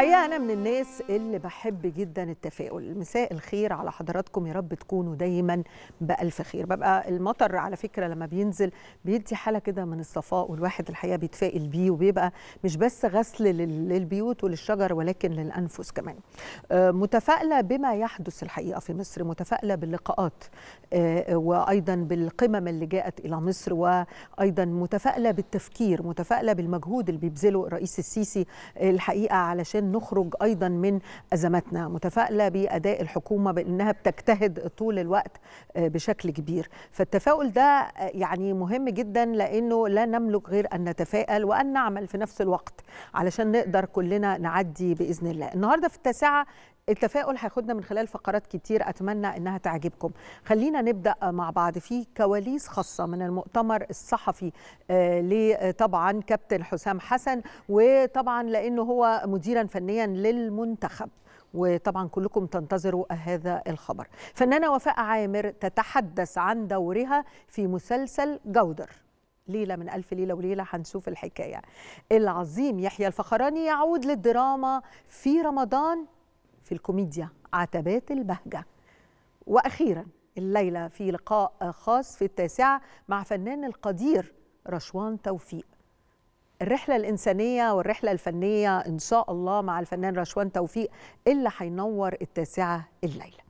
الحقيقه انا من الناس اللي بحب جدا التفاؤل مساء الخير على حضراتكم يا رب تكونوا دايما بالف خير ببقى المطر على فكره لما بينزل بيدي حاله كده من الصفاء والواحد الحقيقه بيتفائل بيه وبيبقى مش بس غسل للبيوت وللشجر ولكن للانفس كمان آه، متفائله بما يحدث الحقيقه في مصر متفائله باللقاءات آه، وايضا بالقمم اللي جاءت الى مصر وايضا متفائله بالتفكير متفائله بالمجهود اللي بيبذله الرئيس السيسي الحقيقه علشان نخرج ايضا من ازماتنا متفائله باداء الحكومه بانها بتجتهد طول الوقت آه، بشكل كبير فالتفاؤل ده آه، يعني مهم جدا لانه لا نملك غير ان نتفائل وان نعمل في نفس الوقت علشان نقدر كلنا نعدي باذن الله النهارده في التاسعه التفاؤل هياخدنا من خلال فقرات كتير اتمنى انها تعجبكم خلينا نبدا مع بعض في كواليس خاصه من المؤتمر الصحفي آه، لطبعا كابتن حسام حسن وطبعا لانه هو مديرا فنيا للمنتخب وطبعا كلكم تنتظروا هذا الخبر فنانة وفاء عامر تتحدث عن دورها في مسلسل جودر ليلة من ألف ليلة وليلة هنشوف الحكاية العظيم يحيى الفخراني يعود للدراما في رمضان في الكوميديا عتبات البهجة وأخيرا الليلة في لقاء خاص في التاسعة مع فنان القدير رشوان توفيق الرحلة الإنسانية والرحلة الفنية إن شاء الله مع الفنان رشوان توفيق اللي هينور التاسعة الليلة